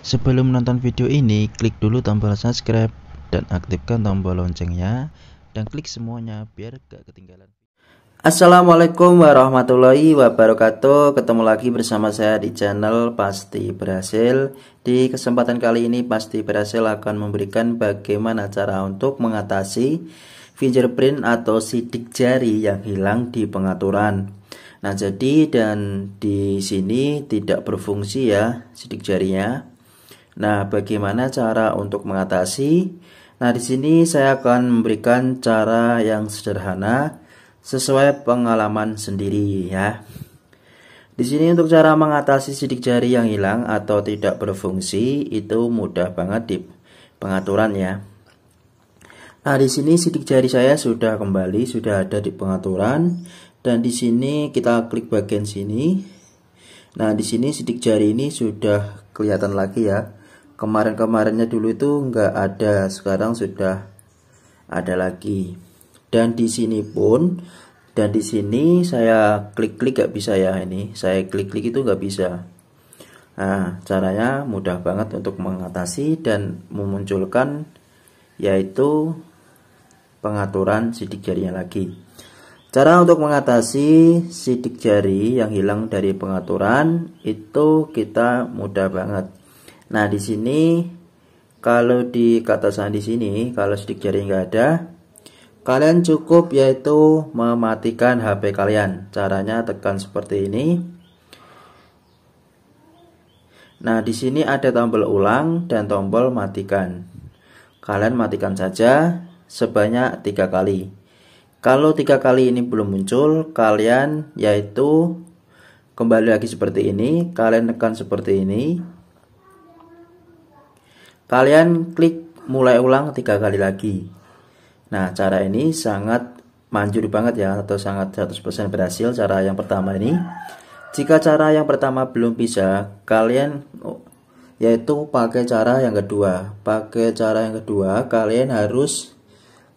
Sebelum menonton video ini, klik dulu tombol subscribe dan aktifkan tombol loncengnya dan klik semuanya biar gak ketinggalan. Assalamualaikum warahmatullahi wabarakatuh Ketemu lagi bersama saya di channel Pasti Berhasil Di kesempatan kali ini Pasti Berhasil akan memberikan bagaimana cara untuk mengatasi fingerprint atau sidik jari yang hilang di pengaturan Nah jadi dan di sini tidak berfungsi ya sidik jarinya Nah, bagaimana cara untuk mengatasi? Nah, di sini saya akan memberikan cara yang sederhana sesuai pengalaman sendiri ya. Di sini untuk cara mengatasi sidik jari yang hilang atau tidak berfungsi itu mudah banget di pengaturan ya. Nah, di sini sidik jari saya sudah kembali, sudah ada di pengaturan dan di sini kita klik bagian sini. Nah, di sini sidik jari ini sudah kelihatan lagi ya kemarin-kemarinnya dulu itu nggak ada sekarang sudah ada lagi dan di sini pun dan di sini saya klik-klik nggak bisa ya ini saya klik-klik itu nggak bisa nah caranya mudah banget untuk mengatasi dan memunculkan yaitu pengaturan sidik jarinya lagi cara untuk mengatasi sidik jari yang hilang dari pengaturan itu kita mudah banget Nah, di sini kalau di kata sandi sini kalau sidik jari nggak ada, kalian cukup yaitu mematikan HP kalian. Caranya tekan seperti ini. Nah, di sini ada tombol ulang dan tombol matikan. Kalian matikan saja sebanyak tiga kali. Kalau tiga kali ini belum muncul, kalian yaitu kembali lagi seperti ini, kalian tekan seperti ini, Kalian klik mulai ulang tiga kali lagi. Nah, cara ini sangat manjur banget ya atau sangat 100% berhasil cara yang pertama ini. Jika cara yang pertama belum bisa, kalian oh, yaitu pakai cara yang kedua. Pakai cara yang kedua, kalian harus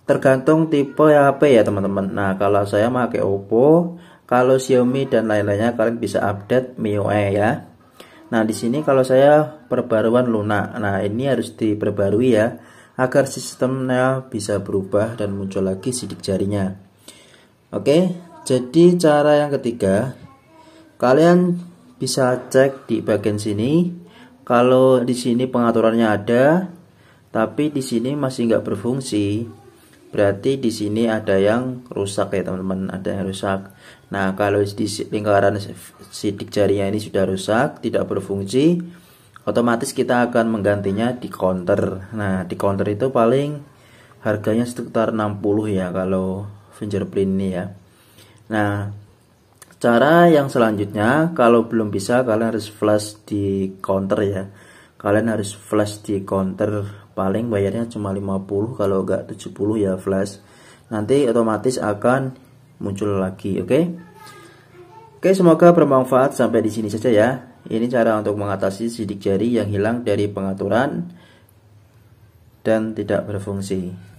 tergantung tipe HP ya teman-teman. Nah, kalau saya pakai Oppo, kalau Xiaomi dan lain-lainnya kalian bisa update MIUI e ya. Nah, di sini kalau saya perbaruan lunak. Nah, ini harus diperbarui ya agar sistemnya bisa berubah dan muncul lagi sidik jarinya. Oke, jadi cara yang ketiga, kalian bisa cek di bagian sini. Kalau di sini pengaturannya ada, tapi di sini masih nggak berfungsi. Berarti di sini ada yang rusak ya teman-teman, ada yang rusak. Nah, kalau di lingkaran sidik jarinya ini sudah rusak, tidak berfungsi, otomatis kita akan menggantinya di counter. Nah, di counter itu paling harganya sekitar 60 ya kalau fingerprint ini ya. Nah, cara yang selanjutnya kalau belum bisa kalian harus flash di counter ya. Kalian harus flash di counter paling bayarnya cuma 50 kalau enggak 70 ya flash nanti otomatis akan muncul lagi oke okay? oke okay, semoga bermanfaat sampai di sini saja ya ini cara untuk mengatasi sidik jari yang hilang dari pengaturan dan tidak berfungsi